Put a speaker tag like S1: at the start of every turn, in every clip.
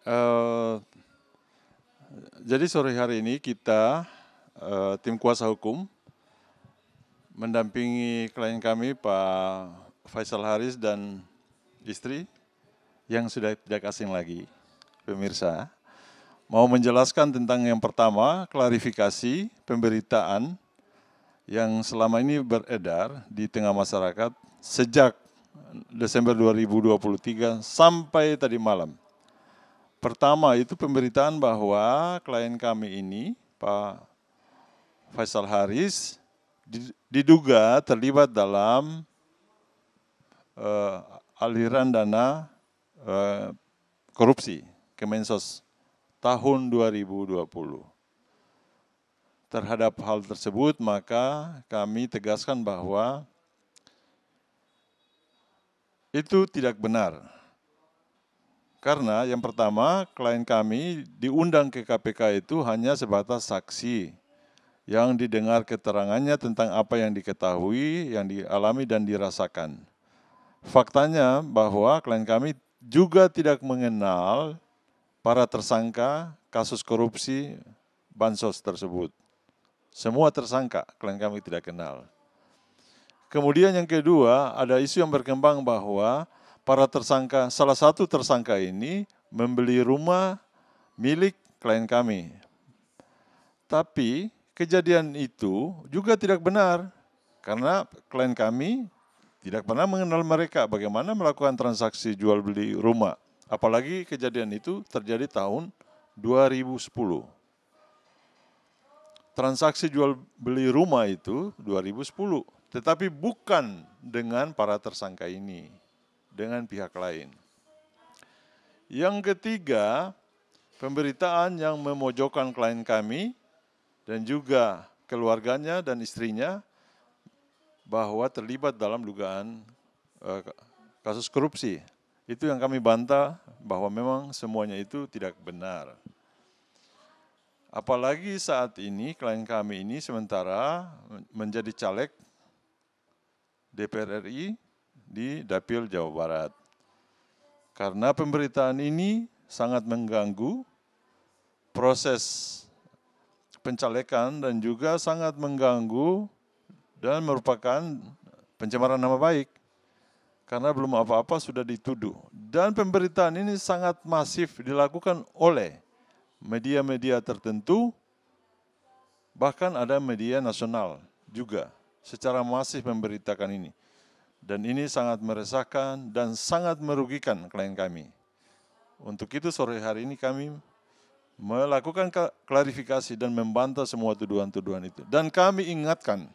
S1: Eh, jadi sore hari ini kita uh, tim kuasa hukum mendampingi klien kami Pak Faisal Haris dan istri yang sudah tidak asing lagi pemirsa mau menjelaskan tentang yang pertama klarifikasi pemberitaan yang selama ini beredar di tengah masyarakat sejak Desember 2023 sampai tadi malam. Pertama itu pemberitaan bahwa klien kami ini Pak Faisal Haris diduga terlibat dalam uh, aliran dana uh, korupsi Kemensos tahun 2020. Terhadap hal tersebut maka kami tegaskan bahwa itu tidak benar karena yang pertama, klien kami diundang ke KPK itu hanya sebatas saksi yang didengar keterangannya tentang apa yang diketahui, yang dialami dan dirasakan. Faktanya bahwa klien kami juga tidak mengenal para tersangka kasus korupsi bansos tersebut. Semua tersangka klien kami tidak kenal. Kemudian yang kedua, ada isu yang berkembang bahwa para tersangka, salah satu tersangka ini membeli rumah milik klien kami. Tapi kejadian itu juga tidak benar karena klien kami tidak pernah mengenal mereka bagaimana melakukan transaksi jual beli rumah. Apalagi kejadian itu terjadi tahun 2010. Transaksi jual beli rumah itu 2010, tetapi bukan dengan para tersangka ini dengan pihak lain. Yang ketiga, pemberitaan yang memojokkan klien kami dan juga keluarganya dan istrinya bahwa terlibat dalam dugaan eh, kasus korupsi. Itu yang kami bantah bahwa memang semuanya itu tidak benar. Apalagi saat ini klien kami ini sementara menjadi caleg DPR RI di Dapil Jawa Barat. Karena pemberitaan ini sangat mengganggu proses pencalekan dan juga sangat mengganggu dan merupakan pencemaran nama baik. Karena belum apa-apa sudah dituduh. Dan pemberitaan ini sangat masif dilakukan oleh media-media tertentu, bahkan ada media nasional juga secara masif memberitakan ini. Dan ini sangat meresahkan dan sangat merugikan klien kami. Untuk itu sore hari ini kami melakukan klarifikasi dan membantah semua tuduhan-tuduhan itu. Dan kami ingatkan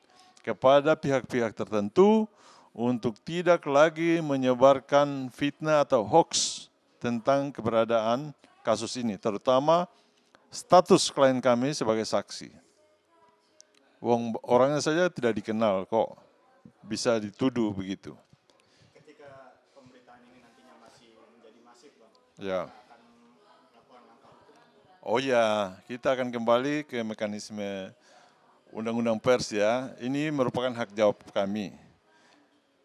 S1: kepada pihak-pihak tertentu untuk tidak lagi menyebarkan fitnah atau hoax tentang keberadaan kasus ini, terutama status klien kami sebagai saksi. Wong orangnya saja tidak dikenal kok bisa dituduh begitu. Ketika pemberitaan ini nantinya masih menjadi masif, Bang. Ya. Oh ya, kita akan kembali ke mekanisme undang-undang pers ya. Ini merupakan hak jawab kami.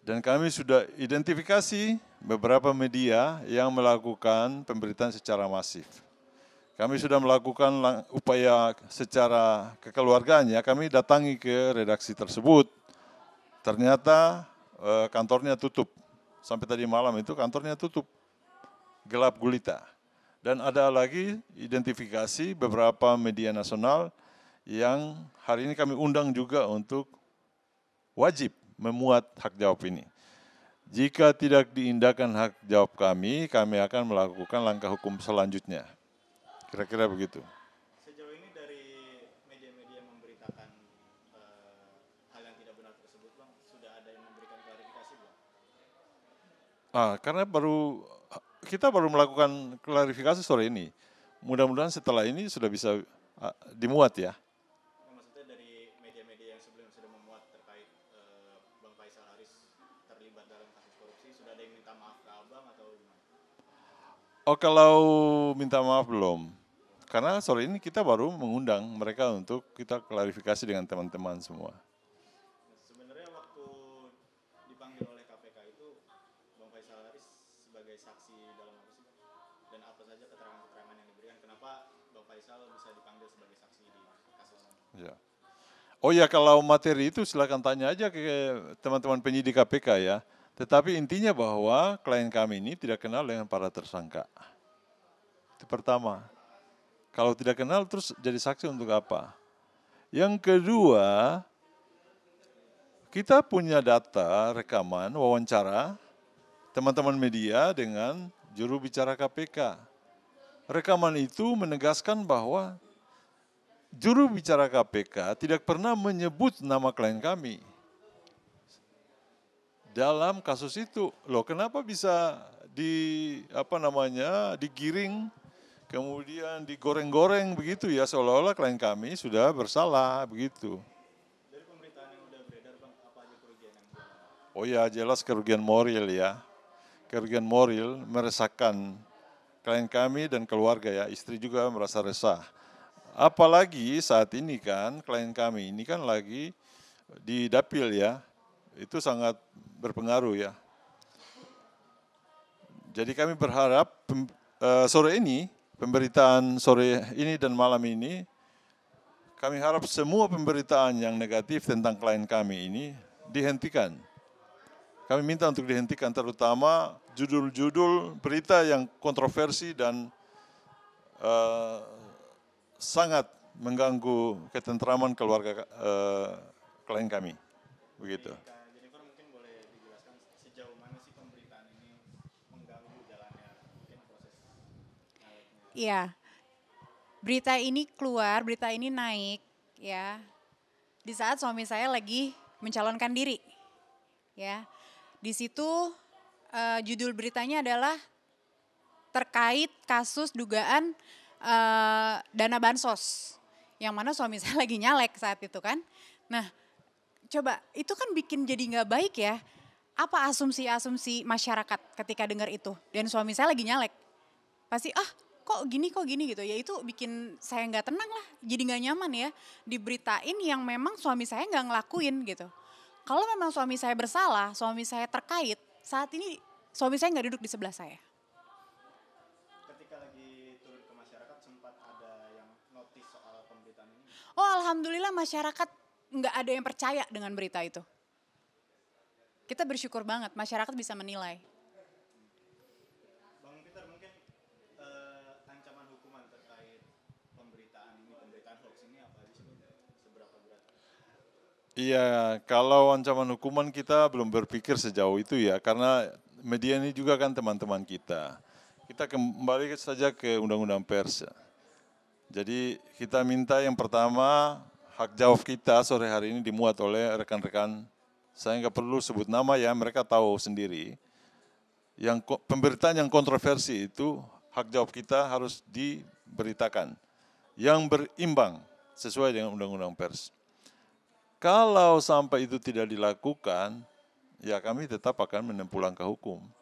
S1: Dan kami sudah identifikasi beberapa media yang melakukan pemberitaan secara masif. Kami sudah melakukan upaya secara kekeluargaannya. kami datangi ke redaksi tersebut Ternyata eh, kantornya tutup. Sampai tadi malam itu kantornya tutup. Gelap gulita. Dan ada lagi identifikasi beberapa media nasional yang hari ini kami undang juga untuk wajib memuat hak jawab ini. Jika tidak diindahkan hak jawab kami, kami akan melakukan langkah hukum selanjutnya. Kira-kira begitu. Ah, karena baru kita baru melakukan klarifikasi sore ini. Mudah-mudahan setelah ini sudah bisa uh, dimuat ya.
S2: Oh, maksudnya dari media-media yang sebelumnya sudah memuat terkait uh, Bang Faisal Haris terlibat dalam kasus korupsi, sudah ada yang minta maaf ke
S1: Abang atau gimana? Oh, kalau minta maaf belum. Karena sore ini kita baru mengundang mereka untuk kita klarifikasi dengan teman-teman semua. Ya. Oh ya kalau materi itu silakan tanya aja ke teman-teman penyidik KPK ya. Tetapi intinya bahwa klien kami ini tidak kenal dengan para tersangka. Itu pertama. Kalau tidak kenal terus jadi saksi untuk apa? Yang kedua, kita punya data rekaman wawancara teman-teman media dengan juru bicara KPK Rekaman itu menegaskan bahwa juru bicara KPK tidak pernah menyebut nama klien kami dalam kasus itu. Loh, kenapa bisa di apa namanya digiring kemudian digoreng-goreng begitu ya seolah-olah klien kami sudah bersalah begitu. Oh ya, jelas kerugian moral ya. Kerugian moral meresahkan klien kami dan keluarga ya, istri juga merasa resah. Apalagi saat ini kan klien kami ini kan lagi di dapil ya, itu sangat berpengaruh ya. Jadi kami berharap pem, uh, sore ini, pemberitaan sore ini dan malam ini, kami harap semua pemberitaan yang negatif tentang klien kami ini dihentikan. Kami minta untuk dihentikan terutama judul-judul berita yang kontroversi dan uh, sangat mengganggu ketentraman keluarga uh, klien kami. Begitu.
S2: Iya. Berita ini keluar, berita ini naik ya. Di saat suami saya lagi mencalonkan diri. Ya. Di situ uh, judul beritanya adalah terkait kasus dugaan uh, dana bansos yang mana suami saya lagi nyalek saat itu kan. Nah, coba itu kan bikin jadi nggak baik ya. Apa asumsi-asumsi masyarakat ketika dengar itu? Dan suami saya lagi nyalek. Pasti ah kok gini kok gini gitu. Ya itu bikin saya nggak tenang lah. Jadi nggak nyaman ya. Diberitain yang memang suami saya nggak ngelakuin gitu kalau memang suami saya bersalah, suami saya terkait, saat ini suami saya nggak duduk di sebelah saya. Ketika lagi turun ke masyarakat sempat ada yang notis soal pemberitaan ini? Oh alhamdulillah masyarakat nggak ada yang percaya dengan berita itu. Kita bersyukur banget masyarakat bisa menilai.
S1: Iya, kalau ancaman hukuman kita belum berpikir sejauh itu ya, karena media ini juga kan teman-teman kita. Kita kembali saja ke Undang-Undang Pers. Jadi kita minta yang pertama hak jawab kita sore hari ini dimuat oleh rekan-rekan. Saya nggak perlu sebut nama ya, mereka tahu sendiri. Yang pemberitaan yang kontroversi itu hak jawab kita harus diberitakan. Yang berimbang sesuai dengan Undang-Undang Pers. Kalau sampai itu tidak dilakukan, ya kami tetap akan menempuh langkah hukum.